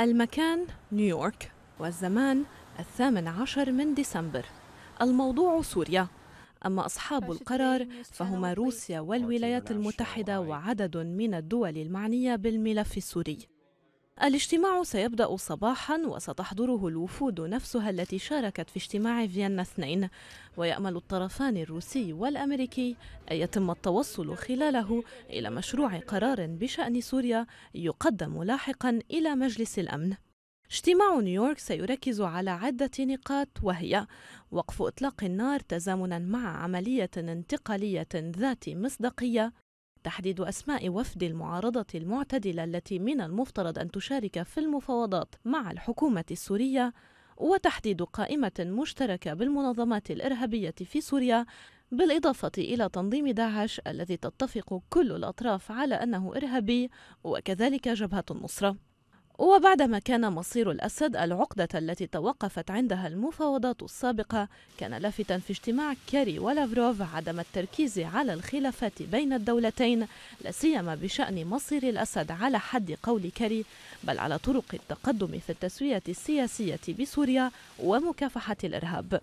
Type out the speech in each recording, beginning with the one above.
المكان نيويورك والزمان الثامن عشر من ديسمبر الموضوع سوريا أما أصحاب القرار فهما روسيا والولايات المتحدة وعدد من الدول المعنية بالملف السوري الاجتماع سيبدأ صباحا وستحضره الوفود نفسها التي شاركت في اجتماع فيينا اثنين ويأمل الطرفان الروسي والأمريكي أن يتم التوصل خلاله إلى مشروع قرار بشأن سوريا يقدم لاحقا إلى مجلس الأمن اجتماع نيويورك سيركز على عدة نقاط وهي وقف إطلاق النار تزامنا مع عملية انتقالية ذات مصداقية تحديد أسماء وفد المعارضة المعتدلة التي من المفترض أن تشارك في المفاوضات مع الحكومة السورية وتحديد قائمة مشتركة بالمنظمات الإرهابية في سوريا بالإضافة إلى تنظيم داعش الذي تتفق كل الأطراف على أنه إرهابي وكذلك جبهة النصرة وبعدما كان مصير الأسد العقدة التي توقفت عندها المفاوضات السابقة كان لافتا في اجتماع كاري ولافروف عدم التركيز على الخلافات بين الدولتين لسيما بشأن مصير الأسد على حد قول كاري بل على طرق التقدم في التسوية السياسية بسوريا ومكافحة الإرهاب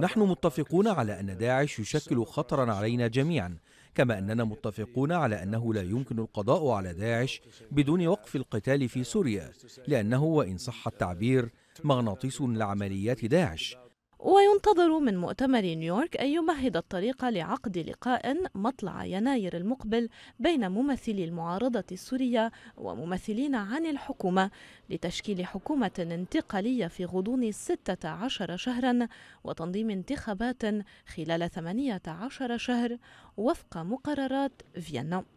نحن متفقون على أن داعش يشكل خطرا علينا جميعا كما أننا متفقون على أنه لا يمكن القضاء على داعش بدون وقف القتال في سوريا لأنه وإن صح التعبير مغناطيس لعمليات داعش وينتظر من مؤتمر نيويورك أن يمهد الطريق لعقد لقاء مطلع يناير المقبل بين ممثلي المعارضة السورية وممثلين عن الحكومة لتشكيل حكومة انتقالية في غضون 16 شهرا وتنظيم انتخابات خلال 18 شهر وفق مقررات فيينا